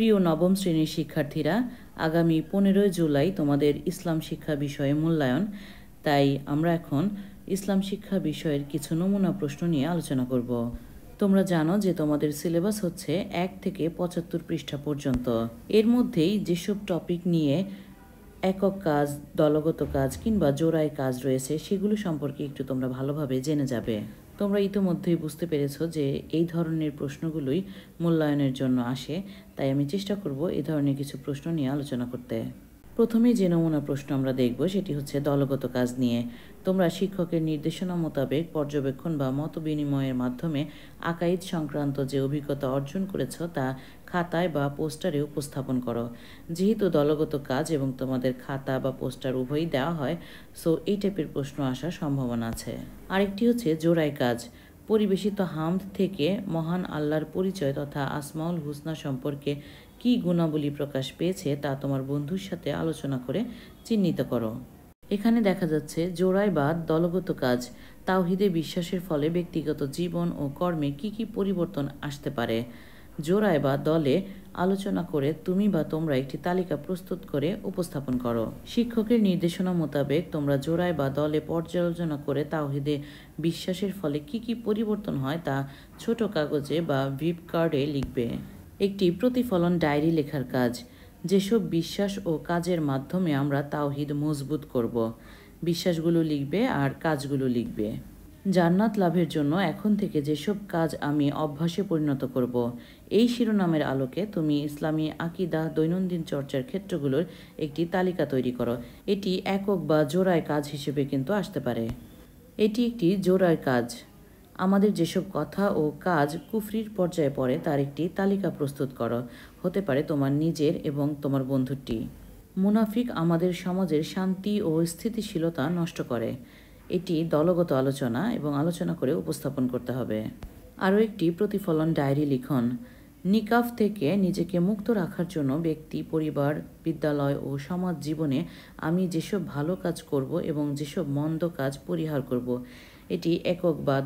প্রিয় নবম শ্রেণীর শিক্ষার্থীরা আগামী পনেরোই জুলাই তোমাদের ইসলাম শিক্ষা বিষয়ে মূল্যায়ন তাই আমরা এখন ইসলাম শিক্ষা বিষয়ের কিছু নমুনা প্রশ্ন নিয়ে আলোচনা করব তোমরা জানো যে তোমাদের সিলেবাস হচ্ছে এক থেকে পঁচাত্তর পৃষ্ঠা পর্যন্ত এর মধ্যেই যেসব টপিক নিয়ে একক কাজ দলগত কাজ কিংবা জোড়ায় কাজ রয়েছে সেগুলো সম্পর্কে একটু তোমরা ভালোভাবে জেনে যাবে তোমরা ইতোমধ্যেই বুঝতে পেরেছ যে এই ধরনের প্রশ্নগুলোই মূল্যায়নের জন্য আসে তাই আমি চেষ্টা করব এই ধরনের কিছু প্রশ্ন নিয়ে আলোচনা করতে প্রথমে যে নমুনা প্রশ্ন আমরা দেখব সেটি হচ্ছে দলগত কাজ নিয়ে তোমরা শিক্ষকের নির্দেশনা মোতাবেক পর্যবেক্ষণ বা মত বিনিময়ের মাধ্যমে আকাইদ সংক্রান্ত যে অভিজ্ঞতা অর্জন করেছ তা খাতায় বা পোস্টারে উপস্থাপন করো যেহেতু দলগত কাজ এবং তোমাদের খাতা বা পোস্টার উভয়ই দেওয়া হয় সো এই টাইপের প্রশ্ন আসার সম্ভাবনা আছে আরেকটি হচ্ছে জোড়ায় কাজ পরিবেশিত হামদ থেকে মহান আল্লাহর পরিচয় তথা আসমাউল হুসনা সম্পর্কে কি গুণাবলী প্রকাশ পেয়েছে তা তোমার বন্ধুর সাথে আলোচনা করে চিহ্নিত করো এখানে দেখা যাচ্ছে জোড়ায় বাদ দলগত কাজ তাওহিদে বিশ্বাসের ফলে ব্যক্তিগত জীবন ও কর্মে কি কি পরিবর্তন আসতে পারে জোড়ায় বা দলে আলোচনা করে তুমি বা তোমরা একটি তালিকা প্রস্তুত করে উপস্থাপন করো শিক্ষকের নির্দেশনা মোতাবেক তোমরা জোড়ায় বা দলে পর্যালোচনা করে তাওহিদে বিশ্বাসের ফলে কি কি পরিবর্তন হয় তা ছোট কাগজে বা ভিপ কার্ডে লিখবে একটি প্রতিফলন ডায়েরি লেখার কাজ যেসব বিশ্বাস ও কাজের মাধ্যমে আমরা তাওহিদ মজবুত করব বিশ্বাসগুলো লিখবে আর কাজগুলো লিখবে জান্নাত লাভের জন্য এখন থেকে যেসব কাজ আমি অভ্যাসে পরিণত করব এই শিরোনামের আলোকে তুমি ইসলামী আকিদা দৈনন্দিন চর্চার ক্ষেত্রগুলোর একটি তালিকা তৈরি করো এটি একক বা জোড়ায় কাজ হিসেবে কিন্তু আসতে পারে এটি একটি জোড়ায় কাজ আমাদের যেসব কথা ও কাজ কুফরির পর্যায়ে পড়ে তার একটি তালিকা প্রস্তুত করো হতে পারে তোমার নিজের এবং তোমার বন্ধুটি মুনাফিক আমাদের সমাজের শান্তি ও স্থিতিশীলতা নষ্ট করে এটি দলগত আলোচনা এবং আলোচনা করে উপস্থাপন করতে হবে আরও একটি প্রতিফলন ডায়েরি লিখন নিকাফ থেকে নিজেকে মুক্ত রাখার জন্য ব্যক্তি পরিবার বিদ্যালয় ও সমাজ জীবনে আমি যেসব ভালো কাজ করব এবং যেসব মন্দ কাজ পরিহার করব এটি একক বা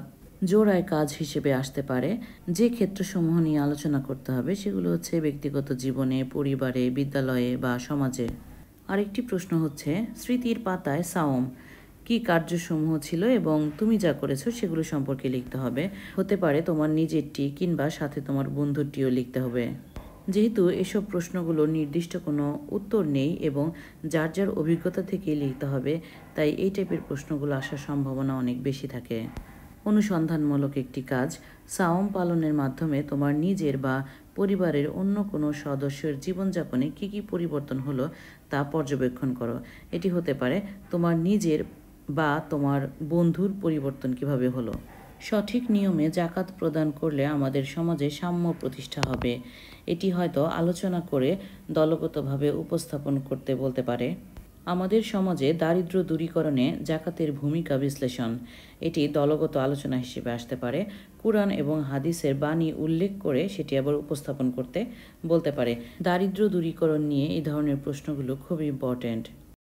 জোড়ায় কাজ হিসেবে আসতে পারে যে ক্ষেত্রসমূহ নিয়ে আলোচনা করতে হবে সেগুলো হচ্ছে ব্যক্তিগত জীবনে পরিবারে বিদ্যালয়ে বা সমাজে আরেকটি প্রশ্ন হচ্ছে স্মৃতির পাতায় সাওম কি কার্যসমূহ ছিল এবং তুমি যা করেছো সেগুলো সম্পর্কে লিখতে হবে হতে পারে তোমার নিজেরটি কিংবা সাথে তোমার বন্ধুটিও লিখতে হবে যেহেতু এসব প্রশ্নগুলো নির্দিষ্ট কোনো উত্তর নেই এবং যার যার অভিজ্ঞতা থেকেই লিখতে হবে তাই এই টাইপের প্রশ্নগুলো আসার সম্ভাবনা অনেক বেশি থাকে অনুসন্ধানমূলক একটি কাজ সাওম পালনের মাধ্যমে তোমার নিজের বা পরিবারের অন্য কোনো সদস্যের জীবনযাপনে কী কী পরিবর্তন হলো তা পর্যবেক্ষণ করো এটি হতে পারে তোমার নিজের বা তোমার বন্ধুর পরিবর্তন কিভাবে হলো সঠিক নিয়মে জাকাত প্রদান করলে আমাদের সমাজে সাম্য প্রতিষ্ঠা হবে এটি হয়তো আলোচনা করে দলগতভাবে উপস্থাপন করতে বলতে পারে আমাদের সমাজে দারিদ্র দূরীকরণে জাকাতের ভূমিকা বিশ্লেষণ এটি দলগত আলোচনা হিসেবে আসতে পারে কুরআন এবং হাদিসের বাণী উল্লেখ করে সেটি আবার উপস্থাপন করতে বলতে পারে দারিদ্র দূরীকরণ নিয়ে এই ধরনের প্রশ্নগুলো খুব ইম্পর্ট্যান্ট